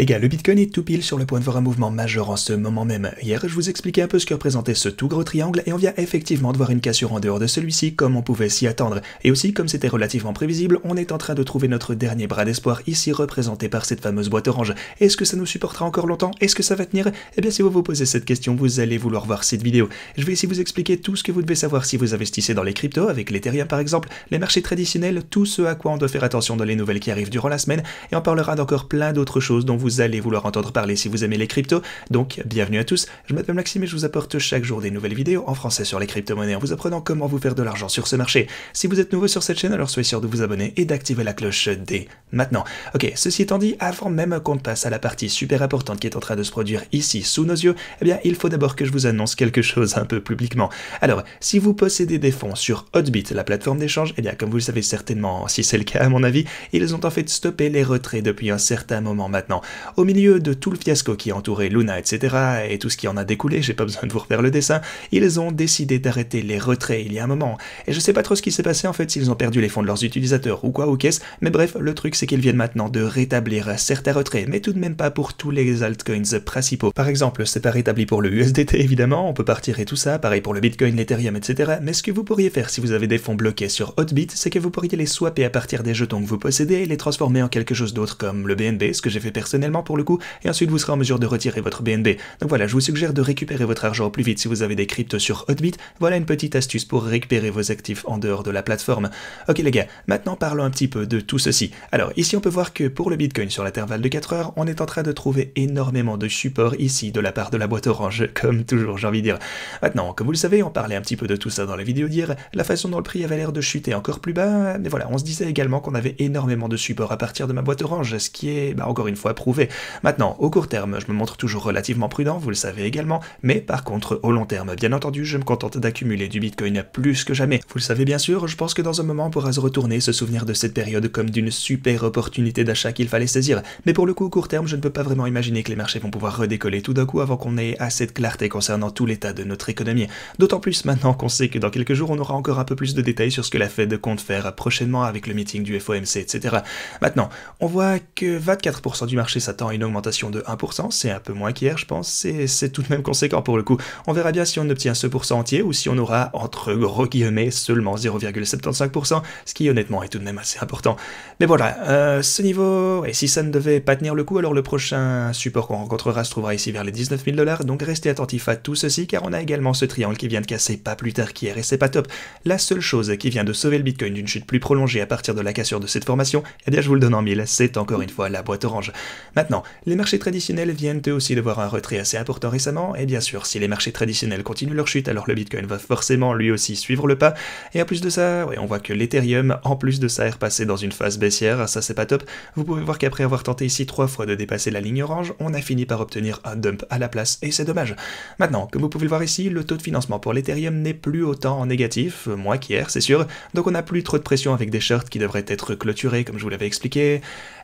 Les gars, le Bitcoin est tout pile sur le point de voir un mouvement majeur en ce moment même. Hier, je vous expliquais un peu ce que représentait ce tout gros triangle et on vient effectivement de voir une cassure en dehors de celui-ci comme on pouvait s'y attendre. Et aussi, comme c'était relativement prévisible, on est en train de trouver notre dernier bras d'espoir ici représenté par cette fameuse boîte orange. Est-ce que ça nous supportera encore longtemps Est-ce que ça va tenir Eh bien, si vous vous posez cette question, vous allez vouloir voir cette vidéo. Je vais ici vous expliquer tout ce que vous devez savoir si vous investissez dans les cryptos, avec l'Ethereum par exemple, les marchés traditionnels, tout ce à quoi on doit faire attention dans les nouvelles qui arrivent durant la semaine, et on parlera d'encore plein d'autres choses dont vous vous allez vouloir entendre parler si vous aimez les cryptos. Donc, bienvenue à tous. Je m'appelle Maxime et je vous apporte chaque jour des nouvelles vidéos en français sur les crypto-monnaies en vous apprenant comment vous faire de l'argent sur ce marché. Si vous êtes nouveau sur cette chaîne, alors soyez sûr de vous abonner et d'activer la cloche dès maintenant. Ok, ceci étant dit, avant même qu'on passe à la partie super importante qui est en train de se produire ici sous nos yeux, eh bien, il faut d'abord que je vous annonce quelque chose un peu publiquement. Alors, si vous possédez des fonds sur Hotbit, la plateforme d'échange, eh bien, comme vous le savez certainement, si c'est le cas à mon avis, ils ont en fait stoppé les retraits depuis un certain moment maintenant. Au milieu de tout le fiasco qui entourait Luna, etc., et tout ce qui en a découlé, j'ai pas besoin de vous refaire le dessin, ils ont décidé d'arrêter les retraits il y a un moment. Et je sais pas trop ce qui s'est passé en fait, s'ils ont perdu les fonds de leurs utilisateurs ou quoi, ou qu'est-ce, mais bref, le truc c'est qu'ils viennent maintenant de rétablir certains retraits, mais tout de même pas pour tous les altcoins principaux. Par exemple, c'est pas rétabli pour le USDT évidemment, on peut partir et tout ça, pareil pour le Bitcoin, l'Ethereum, etc. Mais ce que vous pourriez faire si vous avez des fonds bloqués sur Hotbit, c'est que vous pourriez les swapper à partir des jetons que vous possédez et les transformer en quelque chose d'autre comme le BNB, ce que j'ai fait personnellement pour le coup, et ensuite vous serez en mesure de retirer votre BNB. Donc voilà, je vous suggère de récupérer votre argent plus vite si vous avez des cryptos sur Hotbit. Voilà une petite astuce pour récupérer vos actifs en dehors de la plateforme. Ok les gars, maintenant parlons un petit peu de tout ceci. Alors ici on peut voir que pour le Bitcoin sur l'intervalle de 4 heures, on est en train de trouver énormément de support ici de la part de la boîte orange, comme toujours j'ai envie de dire. Maintenant, comme vous le savez, on parlait un petit peu de tout ça dans la vidéo d'hier, la façon dont le prix avait l'air de chuter encore plus bas, mais voilà, on se disait également qu'on avait énormément de support à partir de ma boîte orange, ce qui est bah, encore une fois prouvé Maintenant, au court terme, je me montre toujours relativement prudent, vous le savez également, mais par contre, au long terme, bien entendu, je me contente d'accumuler du Bitcoin plus que jamais. Vous le savez bien sûr, je pense que dans un moment, on pourra se retourner, se souvenir de cette période comme d'une super opportunité d'achat qu'il fallait saisir, mais pour le coup, au court terme, je ne peux pas vraiment imaginer que les marchés vont pouvoir redécoller tout d'un coup avant qu'on ait assez de clarté concernant tout l'état de notre économie. D'autant plus maintenant qu'on sait que dans quelques jours, on aura encore un peu plus de détails sur ce que la Fed compte faire prochainement avec le meeting du FOMC, etc. Maintenant, on voit que 24% du marché s'attend une augmentation de 1%, c'est un peu moins qu'hier je pense, c'est tout de même conséquent pour le coup. On verra bien si on obtient ce pourcent entier ou si on aura entre gros guillemets seulement 0,75%, ce qui honnêtement est tout de même assez important. Mais voilà, euh, ce niveau, et si ça ne devait pas tenir le coup, alors le prochain support qu'on rencontrera se trouvera ici vers les 19 000 dollars, donc restez attentifs à tout ceci car on a également ce triangle qui vient de casser pas plus tard qu'hier et c'est pas top. La seule chose qui vient de sauver le Bitcoin d'une chute plus prolongée à partir de la cassure de cette formation, et eh bien je vous le donne en mille, c'est encore une fois la boîte orange. Maintenant, les marchés traditionnels viennent eux aussi de voir un retrait assez important récemment, et bien sûr, si les marchés traditionnels continuent leur chute, alors le Bitcoin va forcément lui aussi suivre le pas, et en plus de ça, on voit que l'Ethereum, en plus de ça, est repassé dans une phase baissière, ça c'est pas top, vous pouvez voir qu'après avoir tenté ici trois fois de dépasser la ligne orange, on a fini par obtenir un dump à la place, et c'est dommage. Maintenant, comme vous pouvez le voir ici, le taux de financement pour l'Ethereum n'est plus autant négatif, moins qu'hier, c'est sûr, donc on n'a plus trop de pression avec des shorts qui devraient être clôturés, comme je vous l'avais expliqué,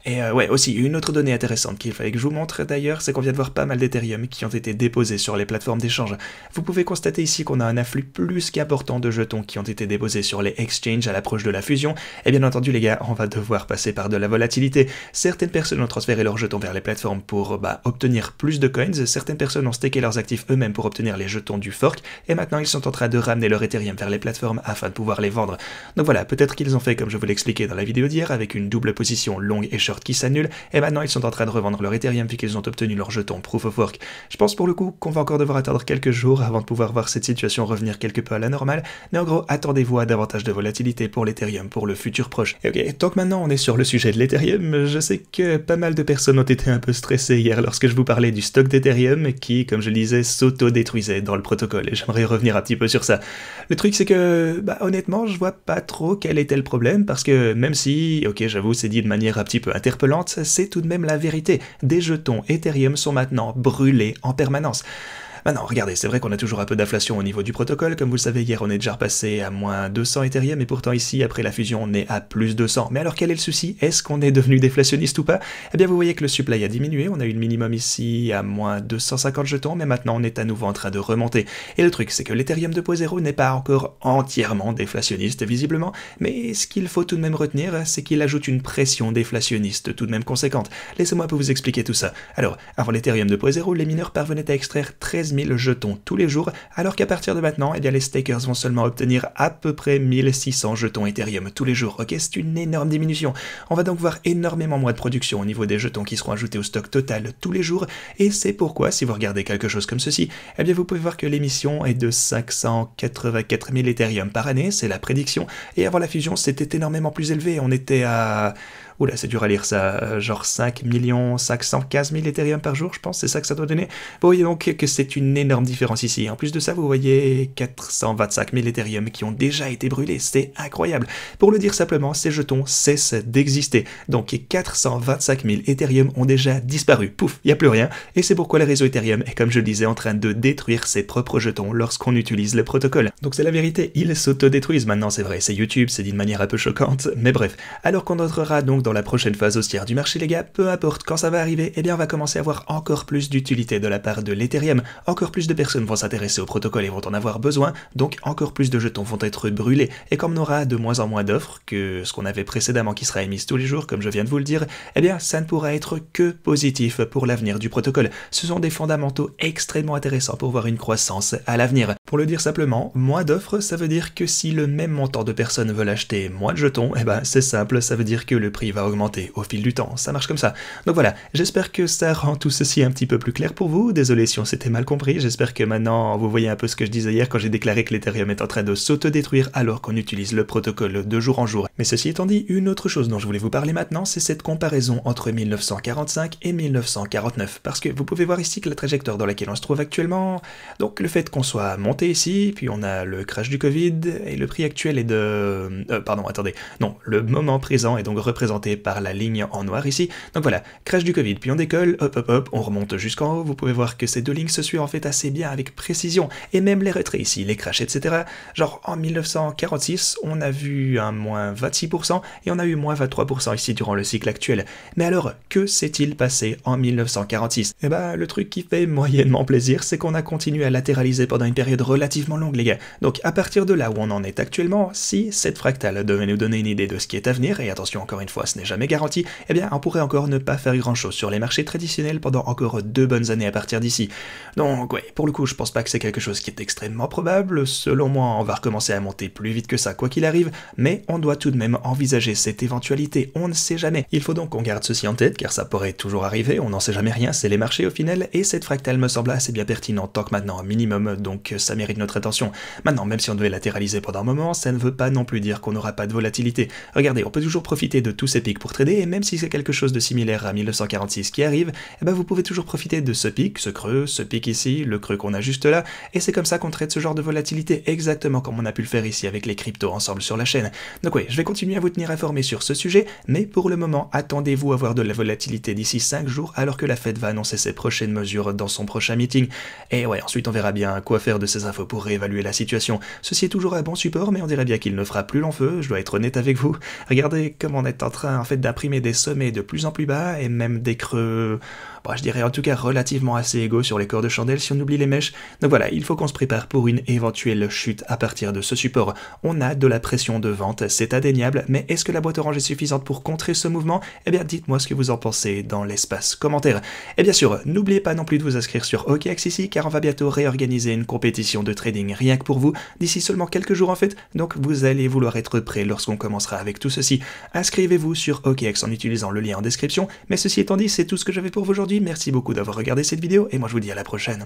et euh, ouais, aussi, une autre donnée intéressante qu'il fallait que je vous montre d'ailleurs, c'est qu'on vient de voir pas mal d'Ethereum qui ont été déposés sur les plateformes d'échange. Vous pouvez constater ici qu'on a un afflux plus qu'important de jetons qui ont été déposés sur les exchanges à l'approche de la fusion, et bien entendu les gars, on va devoir passer par de la volatilité. Certaines personnes ont transféré leurs jetons vers les plateformes pour bah, obtenir plus de coins, certaines personnes ont staké leurs actifs eux-mêmes pour obtenir les jetons du fork, et maintenant ils sont en train de ramener leur Ethereum vers les plateformes afin de pouvoir les vendre. Donc voilà, peut-être qu'ils ont fait comme je vous l'expliquais dans la vidéo d'hier, avec une double position longue et short qui s'annule, et maintenant ils sont en train de revendre leur Ethereum vu qu'ils ont obtenu leur jeton Proof of Work. Je pense pour le coup qu'on va encore devoir attendre quelques jours avant de pouvoir voir cette situation revenir quelque peu à la normale, mais en gros, attendez-vous à davantage de volatilité pour l'Ethereum pour le futur proche. Et ok, tant que maintenant on est sur le sujet de l'Ethereum, je sais que pas mal de personnes ont été un peu stressées hier lorsque je vous parlais du stock d'Ethereum qui, comme je le disais, s'auto-détruisait dans le protocole, et j'aimerais revenir un petit peu sur ça. Le truc c'est que, bah honnêtement, je vois pas trop quel était le problème, parce que même si, ok j'avoue, c'est dit de manière un petit peu interpellante, c'est tout de même la vérité des jetons Ethereum sont maintenant brûlés en permanence. Maintenant, bah regardez, c'est vrai qu'on a toujours un peu d'inflation au niveau du protocole, comme vous le savez, hier on est déjà repassé à moins 200 Ethereum, et pourtant ici, après la fusion, on est à plus 200. Mais alors quel est le souci Est-ce qu'on est devenu déflationniste ou pas Eh bien vous voyez que le supply a diminué, on a eu le minimum ici à moins 250 jetons, mais maintenant on est à nouveau en train de remonter. Et le truc, c'est que l'Ethereum 2.0 n'est pas encore entièrement déflationniste, visiblement, mais ce qu'il faut tout de même retenir, c'est qu'il ajoute une pression déflationniste tout de même conséquente. Laissez-moi vous expliquer tout ça. Alors, avant l'Ethereum 2.0, les mineurs parvenaient à extraire 13 jetons tous les jours, alors qu'à partir de maintenant, et eh bien, les stakers vont seulement obtenir à peu près 1600 jetons Ethereum tous les jours. Ok, c'est une énorme diminution. On va donc voir énormément moins de production au niveau des jetons qui seront ajoutés au stock total tous les jours, et c'est pourquoi, si vous regardez quelque chose comme ceci, eh bien, vous pouvez voir que l'émission est de 584 000 Ethereum par année, c'est la prédiction, et avant la fusion, c'était énormément plus élevé, on était à... Oula, c'est dur à lire ça, euh, genre 5 millions 515 000 Ethereum par jour, je pense, c'est ça que ça doit donner. Vous voyez donc que c'est une Enorme énorme différence ici. En plus de ça, vous voyez 425 000 Ethereum qui ont déjà été brûlés. C'est incroyable. Pour le dire simplement, ces jetons cessent d'exister. Donc 425 000 Ethereum ont déjà disparu. Pouf, il n'y a plus rien. Et c'est pourquoi le réseau Ethereum est, comme je le disais, en train de détruire ses propres jetons lorsqu'on utilise le protocole. Donc c'est la vérité, ils s'autodétruisent maintenant, c'est vrai. C'est YouTube, c'est d'une manière un peu choquante, mais bref. Alors qu'on entrera donc dans la prochaine phase haussière du marché, les gars, peu importe quand ça va arriver, eh bien on va commencer à avoir encore plus d'utilité de la part de l'Ethereum encore plus de personnes vont s'intéresser au protocole et vont en avoir besoin, donc encore plus de jetons vont être brûlés, et comme on aura de moins en moins d'offres que ce qu'on avait précédemment qui sera émise tous les jours, comme je viens de vous le dire, eh bien ça ne pourra être que positif pour l'avenir du protocole. Ce sont des fondamentaux extrêmement intéressants pour voir une croissance à l'avenir. Pour le dire simplement, moins d'offres, ça veut dire que si le même montant de personnes veulent acheter moins de jetons, eh ben c'est simple, ça veut dire que le prix va augmenter au fil du temps, ça marche comme ça. Donc voilà, j'espère que ça rend tout ceci un petit peu plus clair pour vous, désolé si on s'était mal compris, J'espère que maintenant vous voyez un peu ce que je disais hier quand j'ai déclaré que l'Ethereum est en train de s'autodétruire alors qu'on utilise le protocole de jour en jour. Mais ceci étant dit, une autre chose dont je voulais vous parler maintenant, c'est cette comparaison entre 1945 et 1949. Parce que vous pouvez voir ici que la trajectoire dans laquelle on se trouve actuellement, donc le fait qu'on soit monté ici, puis on a le crash du Covid, et le prix actuel est de... Euh, pardon, attendez. Non, le moment présent est donc représenté par la ligne en noir ici. Donc voilà, crash du Covid, puis on décolle, hop hop hop, on remonte jusqu'en haut, vous pouvez voir que ces deux lignes se suivent fait assez bien avec précision, et même les retraits ici, les crashs, etc. Genre en 1946, on a vu un moins 26% et on a eu moins 23% ici durant le cycle actuel. Mais alors, que s'est-il passé en 1946 Eh ben, le truc qui fait moyennement plaisir, c'est qu'on a continué à latéraliser pendant une période relativement longue, les gars. Donc à partir de là où on en est actuellement, si cette fractale devait nous donner une idée de ce qui est à venir, et attention encore une fois, ce n'est jamais garanti, eh bien, on pourrait encore ne pas faire grand-chose sur les marchés traditionnels pendant encore deux bonnes années à partir d'ici. Donc donc pour le coup, je pense pas que c'est quelque chose qui est extrêmement probable. Selon moi, on va recommencer à monter plus vite que ça, quoi qu'il arrive, mais on doit tout de même envisager cette éventualité, on ne sait jamais. Il faut donc qu'on garde ceci en tête, car ça pourrait toujours arriver, on n'en sait jamais rien, c'est les marchés au final, et cette fractale me semble assez bien pertinente tant que maintenant un minimum, donc ça mérite notre attention. Maintenant, même si on devait latéraliser pendant un moment, ça ne veut pas non plus dire qu'on n'aura pas de volatilité. Regardez, on peut toujours profiter de tous ces pics pour trader, et même si c'est quelque chose de similaire à 1946 qui arrive, eh ben vous pouvez toujours profiter de ce pic, ce creux, ce pic ici, le creux qu'on a juste là, et c'est comme ça qu'on traite ce genre de volatilité, exactement comme on a pu le faire ici avec les cryptos ensemble sur la chaîne. Donc oui, je vais continuer à vous tenir informé sur ce sujet, mais pour le moment, attendez-vous à voir de la volatilité d'ici 5 jours alors que la Fed va annoncer ses prochaines mesures dans son prochain meeting. Et ouais, ensuite on verra bien quoi faire de ces infos pour réévaluer la situation. Ceci est toujours un bon support, mais on dirait bien qu'il ne fera plus long feu, je dois être honnête avec vous. Regardez comme on est en train en fait d'imprimer des sommets de plus en plus bas et même des creux je dirais en tout cas relativement assez égaux sur les corps de chandelle si on oublie les mèches. Donc voilà, il faut qu'on se prépare pour une éventuelle chute à partir de ce support. On a de la pression de vente, c'est indéniable, mais est-ce que la boîte orange est suffisante pour contrer ce mouvement Eh bien, dites-moi ce que vous en pensez dans l'espace commentaire. Et bien sûr, n'oubliez pas non plus de vous inscrire sur OKX ici, car on va bientôt réorganiser une compétition de trading rien que pour vous, d'ici seulement quelques jours en fait, donc vous allez vouloir être prêt lorsqu'on commencera avec tout ceci. Inscrivez-vous sur OKX en utilisant le lien en description, mais ceci étant dit, c'est tout ce que j'avais pour vous aujourd'hui. Merci beaucoup d'avoir regardé cette vidéo et moi je vous dis à la prochaine.